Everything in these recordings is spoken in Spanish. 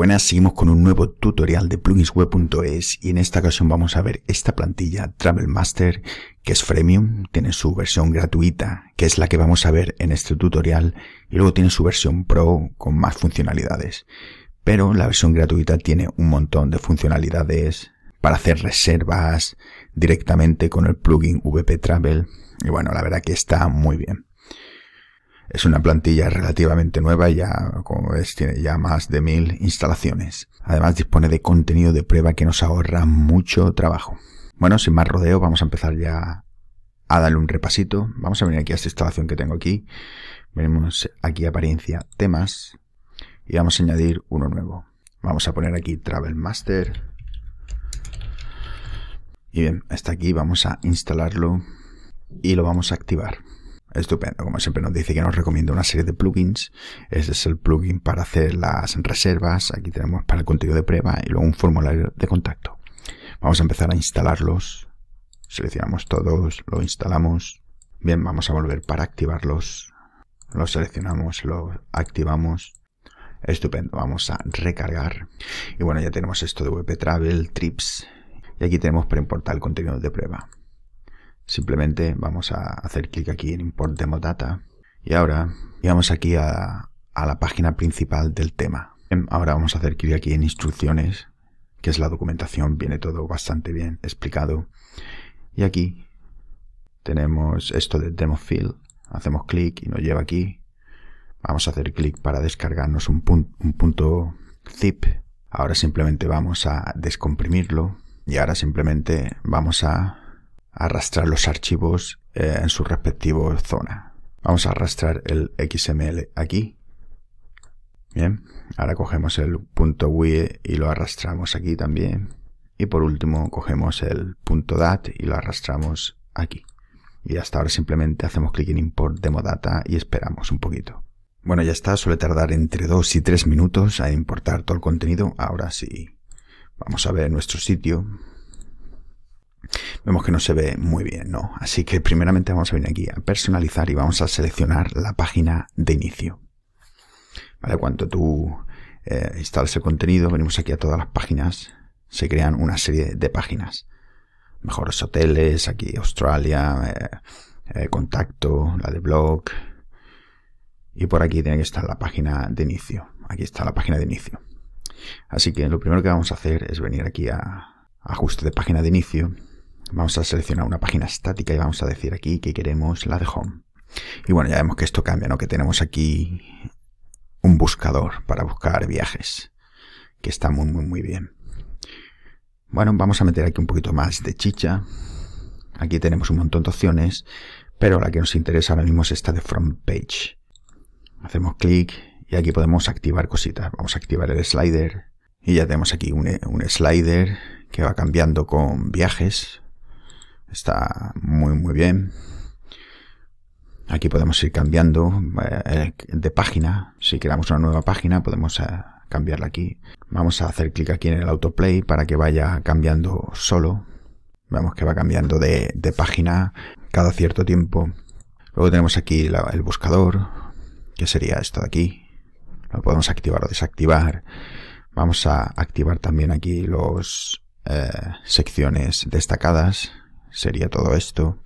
buenas, seguimos con un nuevo tutorial de pluginsweb.es y en esta ocasión vamos a ver esta plantilla Travel Master que es freemium, tiene su versión gratuita que es la que vamos a ver en este tutorial y luego tiene su versión pro con más funcionalidades. Pero la versión gratuita tiene un montón de funcionalidades para hacer reservas directamente con el plugin VP Travel y bueno, la verdad que está muy bien. Es una plantilla relativamente nueva, y ya, como ves, tiene ya más de mil instalaciones. Además dispone de contenido de prueba que nos ahorra mucho trabajo. Bueno, sin más rodeo, vamos a empezar ya a darle un repasito. Vamos a venir aquí a esta instalación que tengo aquí. Venimos aquí a apariencia, temas, y vamos a añadir uno nuevo. Vamos a poner aquí Travel Master. Y bien, hasta aquí vamos a instalarlo y lo vamos a activar. Estupendo, como siempre nos dice que nos recomienda una serie de plugins. Este es el plugin para hacer las reservas. Aquí tenemos para el contenido de prueba y luego un formulario de contacto. Vamos a empezar a instalarlos. Seleccionamos todos, lo instalamos. Bien, vamos a volver para activarlos. lo seleccionamos, lo activamos. Estupendo, vamos a recargar. Y bueno, ya tenemos esto de web Travel, Trips. Y aquí tenemos para importar el contenido de prueba. Simplemente vamos a hacer clic aquí en Import Demo Data. Y ahora vamos aquí a, la página principal del tema. Ahora vamos a hacer clic aquí en Instrucciones, que es la documentación, viene todo bastante bien explicado. Y aquí tenemos esto de Demo Field. Hacemos clic y nos lleva aquí. Vamos a hacer clic para descargarnos un punto zip. Ahora simplemente vamos a descomprimirlo y ahora simplemente vamos a arrastrar los archivos eh, en su respectiva zona. Vamos a arrastrar el XML aquí. Bien, ahora cogemos el punto y lo arrastramos aquí también. Y por último cogemos el punto .dat y lo arrastramos aquí. Y hasta ahora simplemente hacemos clic en import demo data y esperamos un poquito. Bueno, ya está, suele tardar entre 2 y 3 minutos a importar todo el contenido. Ahora sí, vamos a ver nuestro sitio. Vemos que no se ve muy bien, ¿no? Así que primeramente vamos a venir aquí a personalizar y vamos a seleccionar la página de inicio. ¿Vale? Cuando tú eh, instales el contenido, venimos aquí a todas las páginas, se crean una serie de páginas. Mejores hoteles, aquí Australia, eh, eh, contacto, la de blog. Y por aquí tiene que estar la página de inicio. Aquí está la página de inicio. Así que lo primero que vamos a hacer es venir aquí a ajuste de página de inicio Vamos a seleccionar una página estática y vamos a decir aquí que queremos la de home. Y bueno, ya vemos que esto cambia, ¿no? Que tenemos aquí un buscador para buscar viajes, que está muy, muy, muy bien. Bueno, vamos a meter aquí un poquito más de chicha. Aquí tenemos un montón de opciones, pero la que nos interesa ahora mismo es esta de front page. Hacemos clic y aquí podemos activar cositas. Vamos a activar el slider y ya tenemos aquí un, un slider que va cambiando con viajes. Está muy, muy bien. Aquí podemos ir cambiando eh, de página. Si queremos una nueva página, podemos eh, cambiarla aquí. Vamos a hacer clic aquí en el autoplay para que vaya cambiando solo. Vemos que va cambiando de, página cada cierto tiempo. Luego tenemos aquí el buscador, que sería esto de aquí. Lo podemos activar o desactivar. Vamos a activar también aquí los eh, secciones destacadas sería todo esto.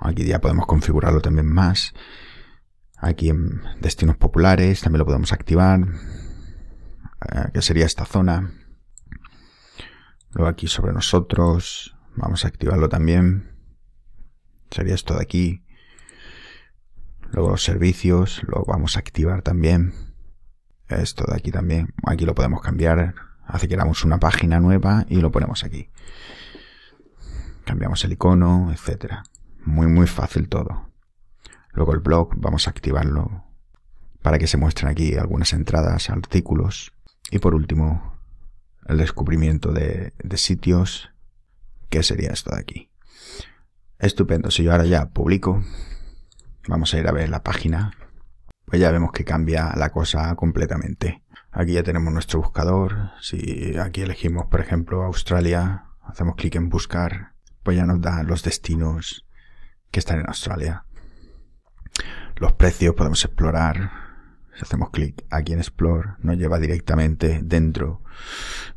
Aquí ya podemos configurarlo también más. Aquí en destinos populares también lo podemos activar. Eh, que sería esta zona. Luego aquí sobre nosotros. Vamos a activarlo también. Sería esto de aquí. Luego los servicios. Lo vamos a activar también. Esto de aquí también. Aquí lo podemos cambiar. Hace que hagamos una página nueva y lo ponemos aquí cambiamos el icono, etcétera Muy, muy fácil todo. Luego el blog, vamos a activarlo para que se muestren aquí algunas entradas, artículos. Y por último, el descubrimiento de, de sitios, que sería esto de aquí. Estupendo, si yo ahora ya publico, vamos a ir a ver la página, pues ya vemos que cambia la cosa completamente. Aquí ya tenemos nuestro buscador, si aquí elegimos por ejemplo Australia, hacemos clic en buscar pues ya nos da los destinos que están en Australia. Los precios podemos explorar. Si hacemos clic aquí en Explore, nos lleva directamente dentro,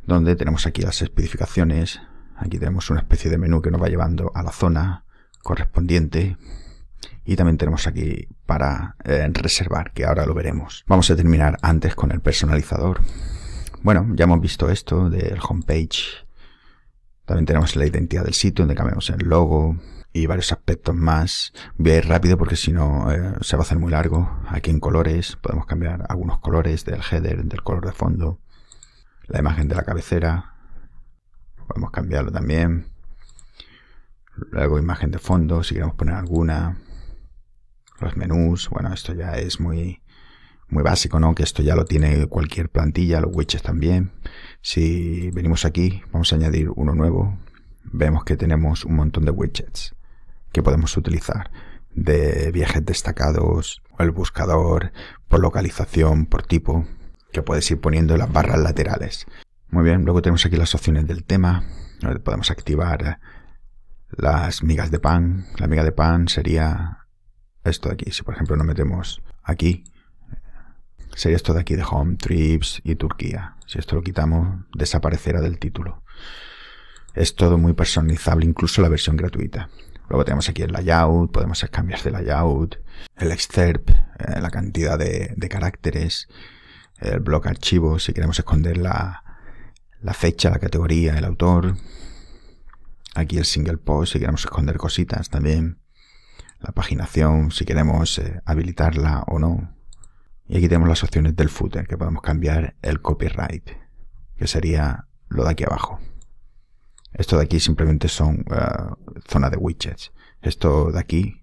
donde tenemos aquí las especificaciones. Aquí tenemos una especie de menú que nos va llevando a la zona correspondiente. Y también tenemos aquí para eh, reservar, que ahora lo veremos. Vamos a terminar antes con el personalizador. Bueno, ya hemos visto esto del homepage también tenemos la identidad del sitio donde cambiamos el logo y varios aspectos más. Voy a ir rápido porque si no eh, se va a hacer muy largo. Aquí en colores podemos cambiar algunos colores del header, del color de fondo, la imagen de la cabecera. Podemos cambiarlo también. Luego imagen de fondo, si queremos poner alguna. Los menús, bueno, esto ya es muy muy básico, ¿no? Que esto ya lo tiene cualquier plantilla, los widgets también. Si venimos aquí, vamos a añadir uno nuevo, vemos que tenemos un montón de widgets que podemos utilizar de viajes destacados, el buscador, por localización, por tipo, que puedes ir poniendo en las barras laterales. Muy bien, luego tenemos aquí las opciones del tema, podemos activar las migas de pan. La miga de pan sería esto de aquí. Si por ejemplo nos metemos aquí, sería esto de aquí de Home, Trips y Turquía. Si esto lo quitamos, desaparecerá del título. Es todo muy personalizable, incluso la versión gratuita. Luego tenemos aquí el layout, podemos cambiar de layout, el excerpt, eh, la cantidad de, caracteres, el bloque archivo, si queremos esconder la, fecha, la categoría, el autor. Aquí el single post, si queremos esconder cositas también. La paginación, si queremos eh, habilitarla o no. Y aquí tenemos las opciones del footer, que podemos cambiar el copyright, que sería lo de aquí abajo. Esto de aquí simplemente son eh, zona de widgets. Esto de aquí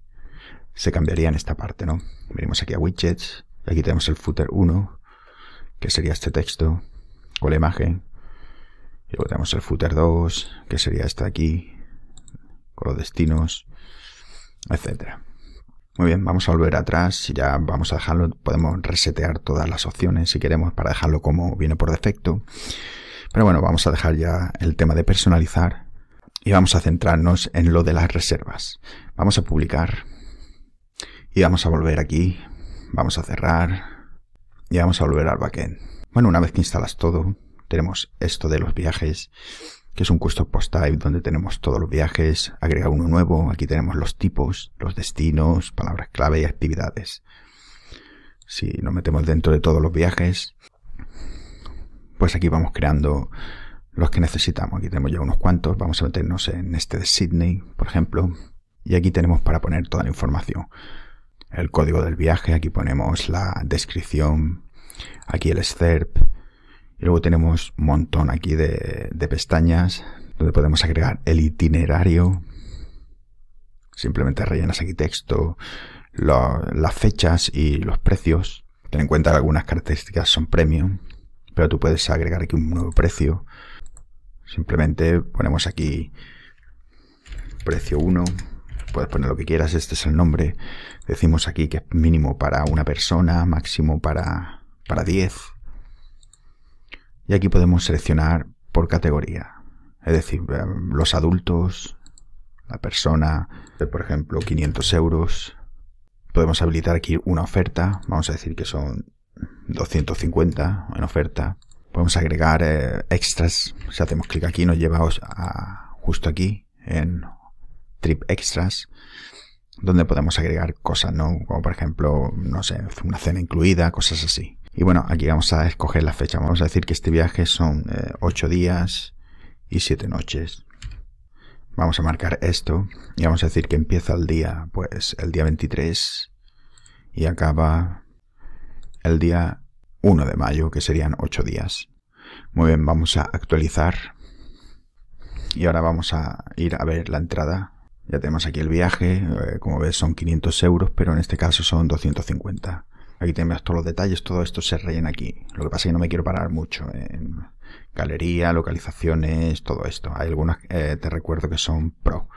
se cambiaría en esta parte, ¿no? Venimos aquí a widgets, aquí tenemos el footer 1, que sería este texto o la imagen. Y luego tenemos el footer 2, que sería este de aquí, con los destinos, etcétera. Muy bien, vamos a volver atrás, y ya vamos a dejarlo, podemos resetear todas las opciones si queremos para dejarlo como viene por defecto. Pero bueno, vamos a dejar ya el tema de personalizar y vamos a centrarnos en lo de las reservas. Vamos a publicar y vamos a volver aquí, vamos a cerrar y vamos a volver al backend. Bueno, una vez que instalas todo, tenemos esto de los viajes que es un curso post-type donde tenemos todos los viajes, agrega uno nuevo, aquí tenemos los tipos, los destinos, palabras clave y actividades. Si nos metemos dentro de todos los viajes, pues aquí vamos creando los que necesitamos. Aquí tenemos ya unos cuantos, vamos a meternos en este de Sydney, por ejemplo, y aquí tenemos para poner toda la información. El código del viaje, aquí ponemos la descripción, aquí el SERP. Y luego tenemos un montón aquí de, pestañas donde podemos agregar el itinerario. Simplemente rellenas aquí texto, las fechas y los precios. Ten en cuenta que algunas características son premium, pero tú puedes agregar aquí un nuevo precio. Simplemente ponemos aquí precio 1, puedes poner lo que quieras, este es el nombre. Decimos aquí que es mínimo para una persona, máximo para, para 10. Y aquí podemos seleccionar por categoría. Es decir, eh, los adultos, la persona, eh, por ejemplo, 500 euros. Podemos habilitar aquí una oferta. Vamos a decir que son 250 en oferta. Podemos agregar eh, extras. Si hacemos clic aquí, nos lleva a, justo aquí en Trip Extras, donde podemos agregar cosas, ¿no? Como por ejemplo, no sé, una cena incluida, cosas así. Y bueno, aquí vamos a escoger la fecha. Vamos a decir que este viaje son 8 eh, días y 7 noches. Vamos a marcar esto y vamos a decir que empieza el día, pues el día 23 y acaba el día 1 de mayo, que serían 8 días. Muy bien, vamos a actualizar. Y ahora vamos a ir a ver la entrada. Ya tenemos aquí el viaje, eh, como ves son 500 euros, pero en este caso son 250. Aquí tienes todos los detalles, todo esto se rellena aquí. Lo que pasa es que no me quiero parar mucho en galería, localizaciones, todo esto. Hay algunas, eh, te recuerdo que son pro.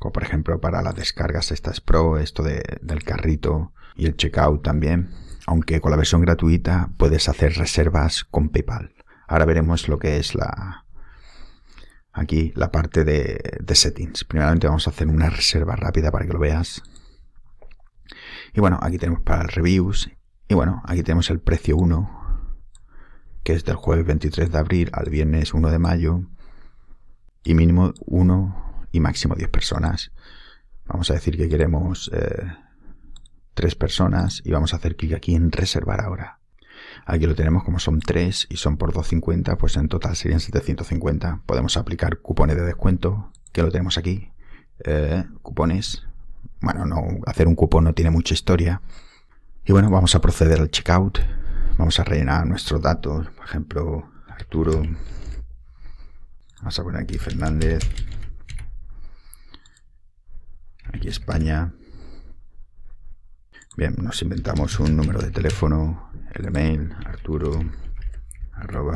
Como por ejemplo para las descargas estas es pro, esto del carrito y el checkout también. Aunque con la versión gratuita puedes hacer reservas con PayPal. Ahora veremos lo que es la, aquí la parte de, de, settings. Primeramente vamos a hacer una reserva rápida para que lo veas. Y bueno, aquí tenemos para el reviews. Y bueno, aquí tenemos el precio 1, que es del jueves 23 de abril al viernes 1 de mayo. Y mínimo 1 y máximo 10 personas. Vamos a decir que queremos 3 eh, personas y vamos a hacer clic aquí en reservar ahora. Aquí lo tenemos como son 3 y son por 2.50, pues en total serían 750. Podemos aplicar cupones de descuento, que lo tenemos aquí. Eh, cupones, bueno, no, hacer un cupón no tiene mucha historia. Y bueno, vamos a proceder al checkout. Vamos a rellenar nuestros datos. Por ejemplo, Arturo. Vamos a poner aquí Fernández. Aquí España. Bien, nos inventamos un número de teléfono, el email, arturo arroba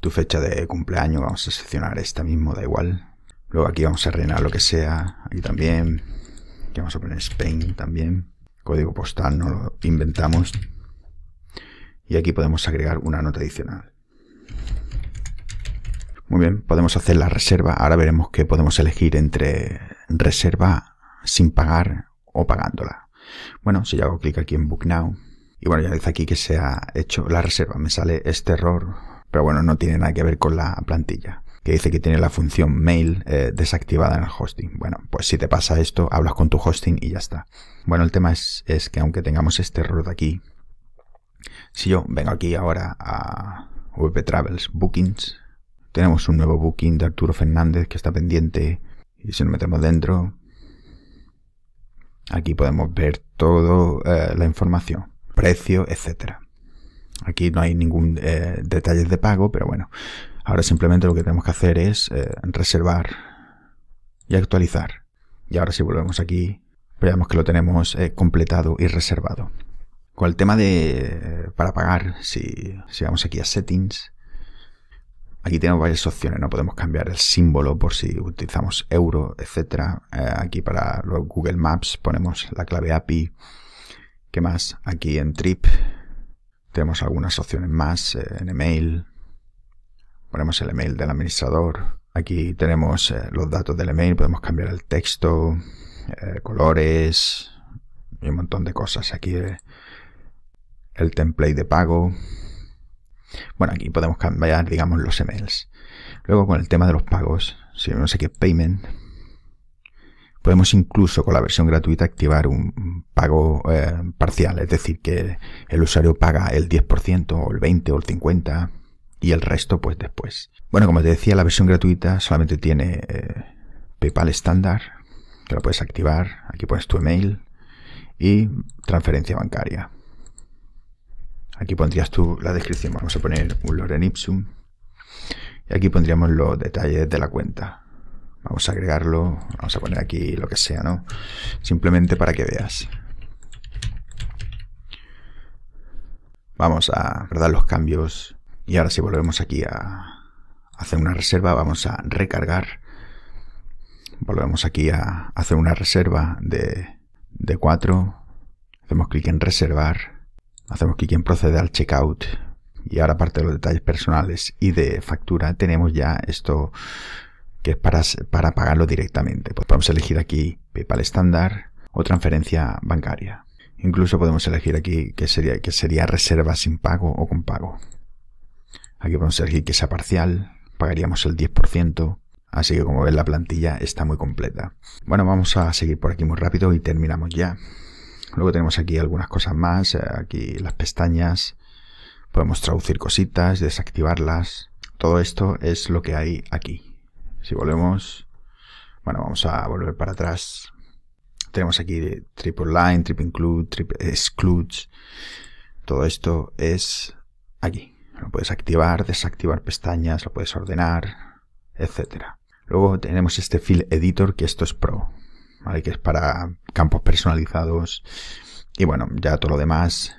Tu fecha de cumpleaños, vamos a seleccionar esta mismo, da igual, Luego aquí vamos a rellenar lo que sea. y también. Aquí vamos a poner Spain también. Código postal, no lo inventamos. Y aquí podemos agregar una nota adicional. Muy bien, podemos hacer la reserva. Ahora veremos que podemos elegir entre reserva sin pagar o pagándola. Bueno, si yo hago clic aquí en Book Now, y bueno, ya dice aquí que se ha hecho la reserva. Me sale este error, pero bueno, no tiene nada que ver con la plantilla que dice que tiene la función mail eh, desactivada en el hosting. Bueno, pues si te pasa esto, hablas con tu hosting y ya está. Bueno, el tema es, que aunque tengamos este error de aquí, si yo vengo aquí ahora a VP Travels Bookings, tenemos un nuevo booking de Arturo Fernández que está pendiente y si nos metemos dentro, aquí podemos ver toda eh, la información, precio, etcétera. Aquí no hay ningún eh, detalle de pago, pero bueno, Ahora simplemente lo que tenemos que hacer es eh, reservar y actualizar. Y ahora si volvemos aquí, veamos que lo tenemos eh, completado y reservado. Con el tema de eh, para pagar, si, vamos aquí a settings, aquí tenemos varias opciones, no podemos cambiar el símbolo por si utilizamos euro, etcétera. aquí para los Google Maps ponemos la clave API. ¿Qué más? Aquí en Trip tenemos algunas opciones más, en email, ponemos el email del administrador. Aquí tenemos eh, los datos del email, podemos cambiar el texto, eh, colores y un montón de cosas. Aquí eh, el template de pago. Bueno, aquí podemos cambiar, digamos, los emails. Luego con el tema de los pagos, si no sé qué Payment, podemos incluso con la versión gratuita activar un pago parcial, es decir, que el usuario paga el 10% o el 20% o el 50% y el resto pues después. Bueno, como te decía, la versión gratuita solamente tiene eh, PayPal estándar, que lo puedes activar, aquí pones tu email y transferencia bancaria. Aquí pondrías tú la descripción, vamos a poner un Loren Ipsum y aquí pondríamos los detalles de la cuenta. Vamos a agregarlo, vamos a poner aquí lo que sea, ¿no? Simplemente para que veas. Vamos a guardar los cambios y ahora si volvemos aquí a hacer una reserva, vamos a recargar. Volvemos aquí a hacer una reserva de, de 4. Hacemos clic en reservar. Hacemos clic en proceder al checkout. Y ahora aparte de los detalles personales y de factura, tenemos ya esto que es para, para pagarlo directamente. Pues podemos elegir aquí PayPal estándar o transferencia bancaria. Incluso podemos elegir aquí que sería, que sería reserva sin pago o con pago. Aquí podemos elegir que sea parcial, pagaríamos el 10%, así que como ven la plantilla está muy completa. Bueno, vamos a seguir por aquí muy rápido y terminamos ya. Luego tenemos aquí algunas cosas más, eh, aquí las pestañas, podemos traducir cositas, desactivarlas. Todo esto es lo que hay aquí. Si volvemos, bueno, vamos a volver para atrás. Tenemos aquí triple line, triple include, triple exclude. Todo esto es aquí. Lo puedes activar, desactivar pestañas, lo puedes ordenar, etc. Luego tenemos este Fill Editor, que esto es pro, que es para campos personalizados. Y bueno, ya todo lo demás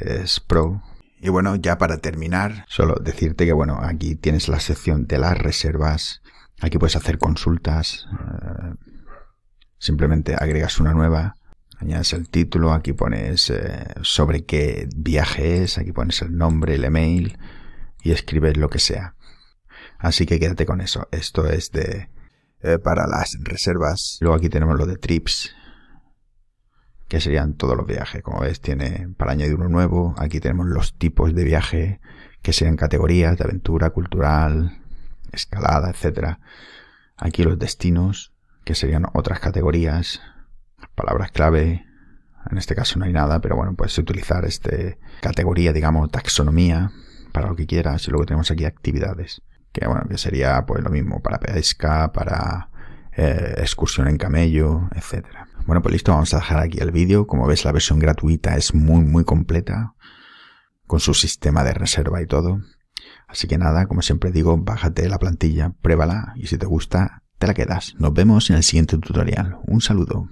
es pro. Y bueno, ya para terminar, solo decirte que bueno, aquí tienes la sección de las reservas. Aquí puedes hacer consultas. Eh, simplemente agregas una nueva Añades el título, aquí pones eh, sobre qué viaje es, aquí pones el nombre, el email y escribes lo que sea. Así que quédate con eso. Esto es de eh, para las reservas. Luego aquí tenemos lo de trips, que serían todos los viajes. Como ves, tiene para añadir uno nuevo. Aquí tenemos los tipos de viaje, que serían categorías de aventura, cultural, escalada, etc. Aquí los destinos, que serían otras categorías palabras clave, en este caso no hay nada, pero bueno, puedes utilizar este categoría, digamos, taxonomía, para lo que quieras. Y luego tenemos aquí actividades, que bueno, que sería pues lo mismo para pesca, para eh, excursión en camello, etcétera. Bueno, pues listo, vamos a dejar aquí el vídeo. Como ves, la versión gratuita es muy, muy completa, con su sistema de reserva y todo. Así que nada, como siempre digo, bájate la plantilla, pruébala y si te gusta, te la quedas. Nos vemos en el siguiente tutorial. Un saludo.